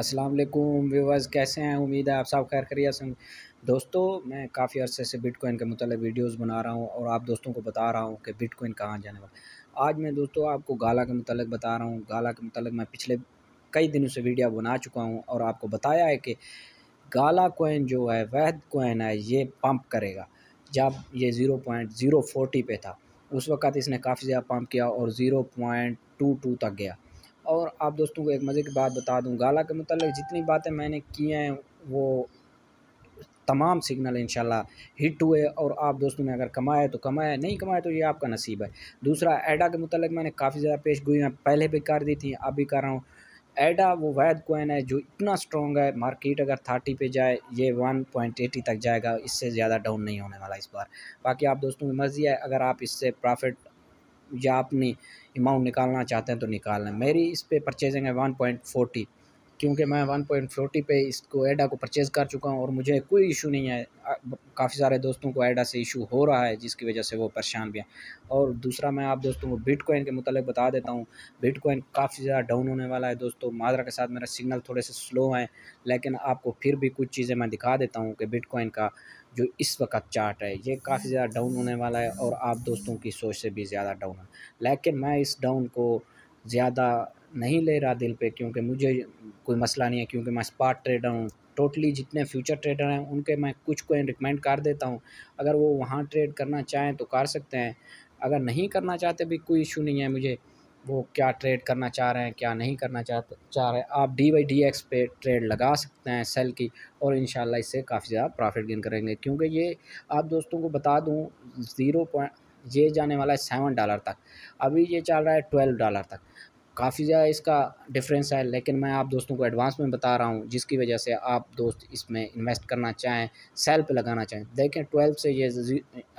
अस्सलाम वालेकुम व्यूवर्स कैसे हैं उम्मीद है आप सब खैर खरिया से दोस्तों मैं काफ़ी अर्से से बिटकॉइन के मतलब वीडियोस बना रहा हूं और आप दोस्तों को बता रहा हूं कि बिटकॉइन कहाँ जाने वाला आज मैं दोस्तों आपको गाला के मतलब बता रहा हूं गाला के मतलब मैं पिछले कई दिनों से वीडियो बना चुका हूँ और आपको बताया है कि गाला कोइन जो है वहद कोइन है ये पम्प करेगा जब ये ज़ीरो पॉइंट ज़ीरो फोर्टी पे था उस वक़्त इसने काफ़ी ज़्यादा पम्प किया और ज़ीरो पॉइंट टू टू तक गया और आप दोस्तों को एक मज़े की बात बता दूँ गाला के मतलब जितनी बातें मैंने की हैं वो तमाम सिग्नल इन हिट हुए और आप दोस्तों ने अगर कमाया तो कमाया नहीं कमाया तो ये आपका नसीब है दूसरा एडा के मतलब मैंने काफ़ी ज़्यादा पेश गोइयाँ पहले भी कर दी थी अब भी कर रहा हूँ एडा वो वैद कोइन है जो इतना स्ट्रॉन्ग है मार्केट अगर थर्टी पे जाए ये वन पॉइंट एटी तक जाएगा इससे ज़्यादा डाउन नहीं होने वाला इस बार बाकी आप दोस्तों की मर्ज़ी है अगर आप इससे प्रॉफिट या अपनी अमाउंट निकालना चाहते हैं तो निकाल लें मेरी इस पर परचेजिंग है वन पॉइंट फोर्टी क्योंकि मैं वन पॉइंट फोर्टी पे इसको एडा को परचेज़ कर चुका हूँ और मुझे कोई इशू नहीं है काफ़ी सारे दोस्तों को एडा से इशू हो रहा है जिसकी वजह से वो परेशान भी हैं और दूसरा मैं आप दोस्तों को बिटकॉइन के मतलब बता देता हूँ बिटकॉइन काफ़ी ज़्यादा डाउन होने वाला है दोस्तों माजरा के साथ मेरा सिग्नल थोड़े से स्लो हैं लेकिन आपको फिर भी कुछ चीज़ें मैं दिखा देता हूँ कि बिटकॉइन का जो इस वक्त चार्ट है ये काफ़ी ज़्यादा डाउन होने वाला है और आप दोस्तों की सोच से भी ज़्यादा डाउन है लेकिन मैं इस डाउन को ज़्यादा नहीं ले रहा दिल पे क्योंकि मुझे कोई मसला नहीं है क्योंकि मैं स्पाट ट्रेडर हूँ टोटली जितने फ्यूचर ट्रेडर हैं उनके मैं कुछ को रिकमेंड कर देता हूँ अगर वो वहाँ ट्रेड करना चाहें तो कर सकते हैं अगर नहीं करना चाहते भी कोई इशू नहीं है मुझे वो क्या ट्रेड करना चाह रहे हैं क्या नहीं करना चाहते चाह रहे हैं आप डी वाई डी एक्स पे ट्रेड लगा सकते हैं सेल की और इन इससे काफ़ी ज़्यादा प्रॉफिट गेन करेंगे क्योंकि ये आप दोस्तों को बता दूँ ज़ीरो पॉइंट ये जाने वाला है सेवन डॉलर तक अभी ये चल रहा है ट्वेल्व डॉलर तक काफ़ी ज़्यादा इसका डिफरेंस है लेकिन मैं आप दोस्तों को एडवांस में बता रहा हूँ जिसकी वजह से आप दोस्त इसमें इन्वेस्ट करना चाहें सेल पे लगाना चाहें देखें ट्वेल्व से ये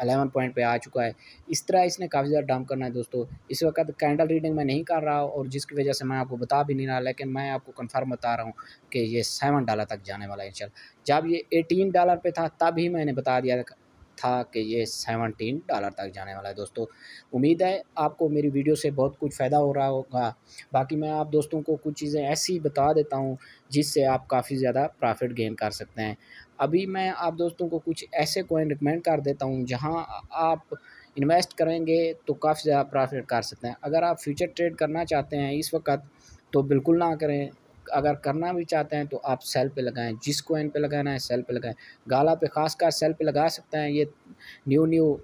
अलेवन पॉइंट पे आ चुका है इस तरह इसने काफ़ी ज़्यादा डम करना है दोस्तों इस वक्त कैंडल रीडिंग मैं नहीं कर रहा और जिसकी वजह से मैं आपको बता भी नहीं रहा लेकिन मैं आपको कन्फर्म बता रहा हूँ कि ये सेवन डॉलर तक जाने वाला है चल जब ये एटीन डॉलर पर था तब ही मैंने बता दिया था कि ये सेवनटीन डॉलर तक जाने वाला है दोस्तों उम्मीद है आपको मेरी वीडियो से बहुत कुछ फ़ायदा हो रहा होगा बाकी मैं आप दोस्तों को कुछ चीज़ें ऐसी बता देता हूँ जिससे आप काफ़ी ज़्यादा प्रॉफिट गेन कर सकते हैं अभी मैं आप दोस्तों को कुछ ऐसे कोइन रिकमेंड कर देता हूँ जहाँ आप इन्वेस्ट करेंगे तो काफ़ी ज़्यादा प्रॉफिट कर सकते हैं अगर आप फ्यूचर ट्रेड करना चाहते हैं इस वक्त तो बिल्कुल ना करें अगर करना भी चाहते हैं तो आप सेल पे लगाएं जिस कोइन पे लगाना है सेल पे लगाएं गाला पे खासकर सेल पे लगा सकते हैं ये न्यू न्यू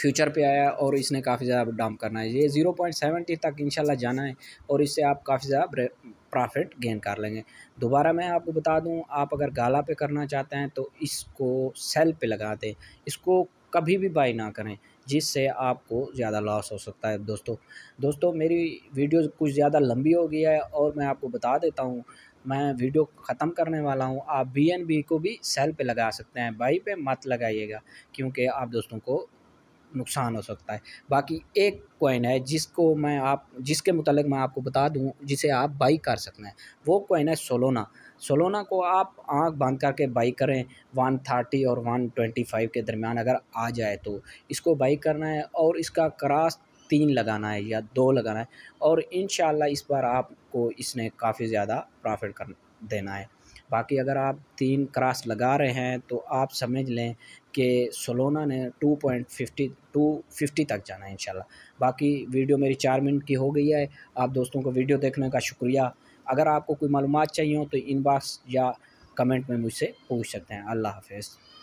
फ्यूचर पे आया और इसने काफ़ी ज़्यादा डाम करना है ये ज़ीरो पॉइंट सेवेंटी तक इंशाल्लाह जाना है और इससे आप काफ़ी ज़्यादा प्रॉफिट गेन कर लेंगे दोबारा मैं आपको बता दूँ आप अगर गाला पे करना चाहते हैं तो इसको सेल पे लगा दें इसको कभी भी बाई ना करें जिससे आपको ज़्यादा लॉस हो सकता है दोस्तों दोस्तों मेरी वीडियो कुछ ज़्यादा लंबी हो गई है और मैं आपको बता देता हूँ मैं वीडियो ख़त्म करने वाला हूँ आप बी को भी सेल पे लगा सकते हैं बाई पे मत लगाइएगा क्योंकि आप दोस्तों को नुकसान हो सकता है बाकी एक कॉइन है जिसको मैं आप जिसके मतलब मैं आपको बता दूं जिसे आप बाई कर सकते हैं वो कॉइन है सोलोना सोलोना को आप आंख बंद करके बाई करें वन थर्टी और वन ट्वेंटी फाइव के दरमियान अगर आ जाए तो इसको बाई करना है और इसका क्रास तीन लगाना है या दो लगाना है और इन इस बार आपको इसने काफ़ी ज़्यादा प्रॉफिट कर देना है बाकी अगर आप तीन क्रॉस लगा रहे हैं तो आप समझ लें कि सोलोना ने two point fifty two fifty तक जाना है इंशाल्लाह बाकी वीडियो मेरी चार मिनट की हो गई है आप दोस्तों को वीडियो देखने का शुक्रिया अगर आपको कोई मालूम चाहिए हो तो इनबॉक्स या कमेंट में मुझसे पूछ सकते हैं अल्लाह हाफिज़